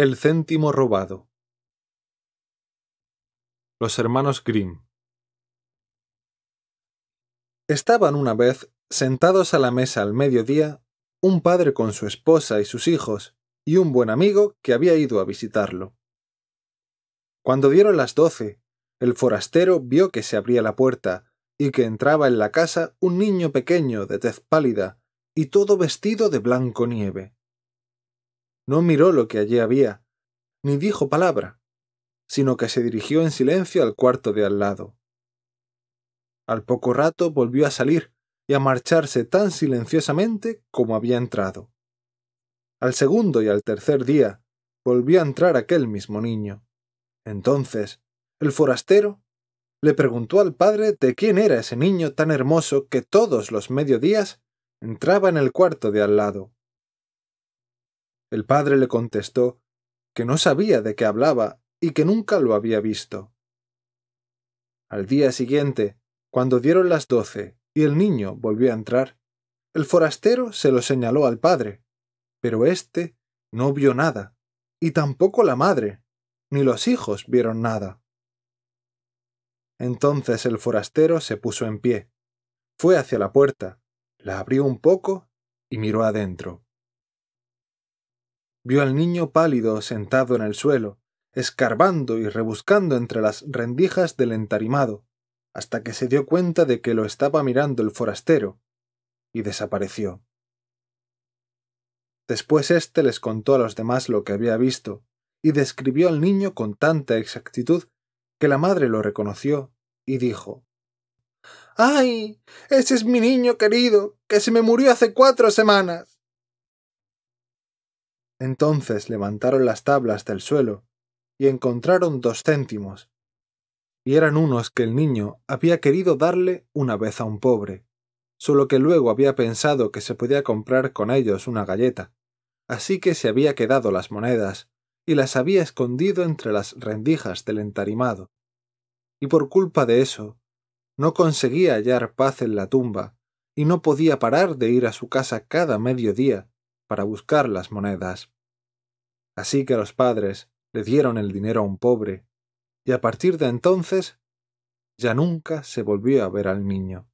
El céntimo robado. Los hermanos Grimm. Estaban una vez sentados a la mesa al mediodía, un padre con su esposa y sus hijos, y un buen amigo que había ido a visitarlo. Cuando dieron las doce, el forastero vio que se abría la puerta y que entraba en la casa un niño pequeño de tez pálida y todo vestido de blanco nieve no miró lo que allí había, ni dijo palabra, sino que se dirigió en silencio al cuarto de al lado. Al poco rato volvió a salir y a marcharse tan silenciosamente como había entrado. Al segundo y al tercer día volvió a entrar aquel mismo niño. Entonces, el forastero le preguntó al padre de quién era ese niño tan hermoso que todos los mediodías entraba en el cuarto de al lado. El padre le contestó que no sabía de qué hablaba y que nunca lo había visto. Al día siguiente, cuando dieron las doce y el niño volvió a entrar, el forastero se lo señaló al padre, pero éste no vio nada, y tampoco la madre, ni los hijos vieron nada. Entonces el forastero se puso en pie, fue hacia la puerta, la abrió un poco y miró adentro vio al niño pálido sentado en el suelo, escarbando y rebuscando entre las rendijas del entarimado, hasta que se dio cuenta de que lo estaba mirando el forastero, y desapareció. Después éste les contó a los demás lo que había visto, y describió al niño con tanta exactitud que la madre lo reconoció y dijo ¡Ay! Ese es mi niño querido, que se me murió hace cuatro semanas. Entonces levantaron las tablas del suelo y encontraron dos céntimos, y eran unos que el niño había querido darle una vez a un pobre, solo que luego había pensado que se podía comprar con ellos una galleta, así que se había quedado las monedas y las había escondido entre las rendijas del entarimado. Y por culpa de eso, no conseguía hallar paz en la tumba, y no podía parar de ir a su casa cada mediodía para buscar las monedas. Así que los padres le dieron el dinero a un pobre, y a partir de entonces ya nunca se volvió a ver al niño.